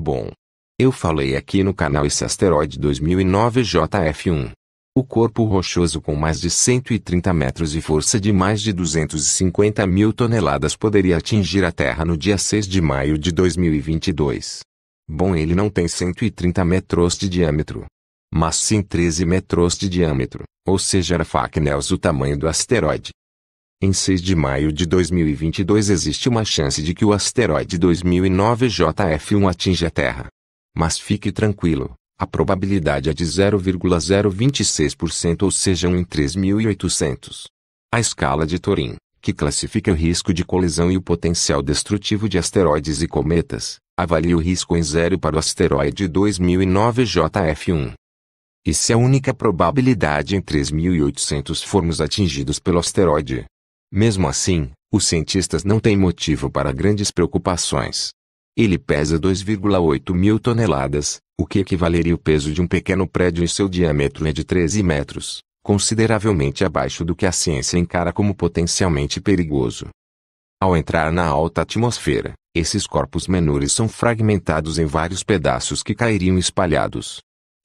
Bom, eu falei aqui no canal esse asteroide 2009 JF1. O corpo rochoso com mais de 130 metros e força de mais de 250 mil toneladas poderia atingir a Terra no dia 6 de maio de 2022. Bom, ele não tem 130 metros de diâmetro, mas sim 13 metros de diâmetro, ou seja, era Facnels o tamanho do asteroide. Em 6 de maio de 2022 existe uma chance de que o asteroide 2009 JF1 atinja a Terra. Mas fique tranquilo, a probabilidade é de 0,026%, ou seja, 1 em 3.800. A escala de Torin, que classifica o risco de colisão e o potencial destrutivo de asteroides e cometas, avalia o risco em zero para o asteroide 2009 JF1. E se a única probabilidade em 3.800 formos atingidos pelo asteroide, mesmo assim, os cientistas não têm motivo para grandes preocupações. Ele pesa 2,8 mil toneladas, o que equivaleria o peso de um pequeno prédio e seu diâmetro é de 13 metros, consideravelmente abaixo do que a ciência encara como potencialmente perigoso. Ao entrar na alta atmosfera, esses corpos menores são fragmentados em vários pedaços que cairiam espalhados,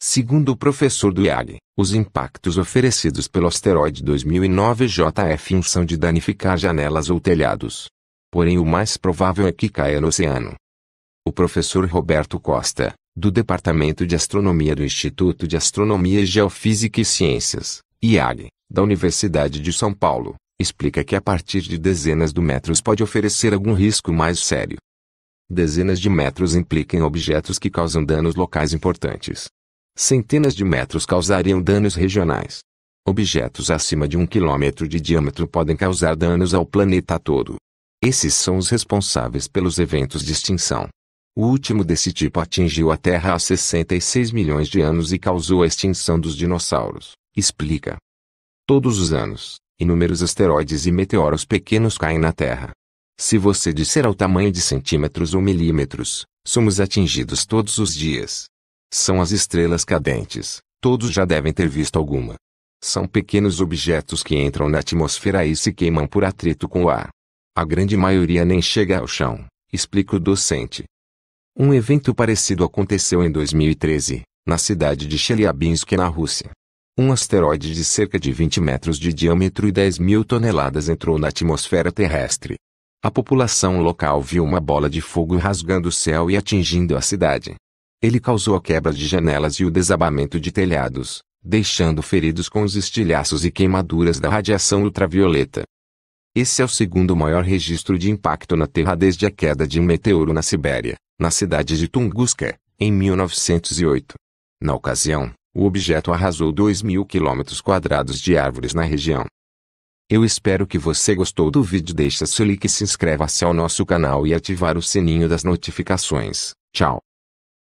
Segundo o professor do IAG, os impactos oferecidos pelo asteroide 2009 JF1 são de danificar janelas ou telhados. Porém, o mais provável é que caia no oceano. O professor Roberto Costa, do Departamento de Astronomia do Instituto de Astronomia, Geofísica e Ciências, IAG, da Universidade de São Paulo, explica que a partir de dezenas de metros pode oferecer algum risco mais sério. Dezenas de metros implicam objetos que causam danos locais importantes, centenas de metros causariam danos regionais. Objetos acima de um quilômetro de diâmetro podem causar danos ao planeta todo. Esses são os responsáveis pelos eventos de extinção. O último desse tipo atingiu a Terra há 66 milhões de anos e causou a extinção dos dinossauros, explica. Todos os anos, inúmeros asteroides e meteoros pequenos caem na Terra. Se você disser ao tamanho de centímetros ou milímetros, somos atingidos todos os dias. São as estrelas cadentes, todos já devem ter visto alguma. São pequenos objetos que entram na atmosfera e se queimam por atrito com o ar. A grande maioria nem chega ao chão, explica o docente. Um evento parecido aconteceu em 2013, na cidade de Chelyabinsk, na Rússia. Um asteroide de cerca de 20 metros de diâmetro e 10 mil toneladas entrou na atmosfera terrestre. A população local viu uma bola de fogo rasgando o céu e atingindo a cidade. Ele causou a quebra de janelas e o desabamento de telhados, deixando feridos com os estilhaços e queimaduras da radiação ultravioleta. Esse é o segundo maior registro de impacto na Terra desde a queda de um meteoro na Sibéria, na cidade de Tunguska, em 1908. Na ocasião, o objeto arrasou 2 mil quilômetros quadrados de árvores na região. Eu espero que você gostou do vídeo. Deixa seu like e se inscreva-se ao nosso canal e ativar o sininho das notificações. Tchau!